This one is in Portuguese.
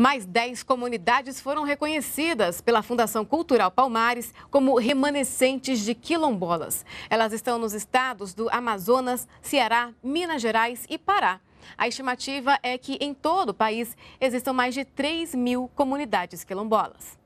Mais 10 comunidades foram reconhecidas pela Fundação Cultural Palmares como remanescentes de quilombolas. Elas estão nos estados do Amazonas, Ceará, Minas Gerais e Pará. A estimativa é que em todo o país existam mais de 3 mil comunidades quilombolas.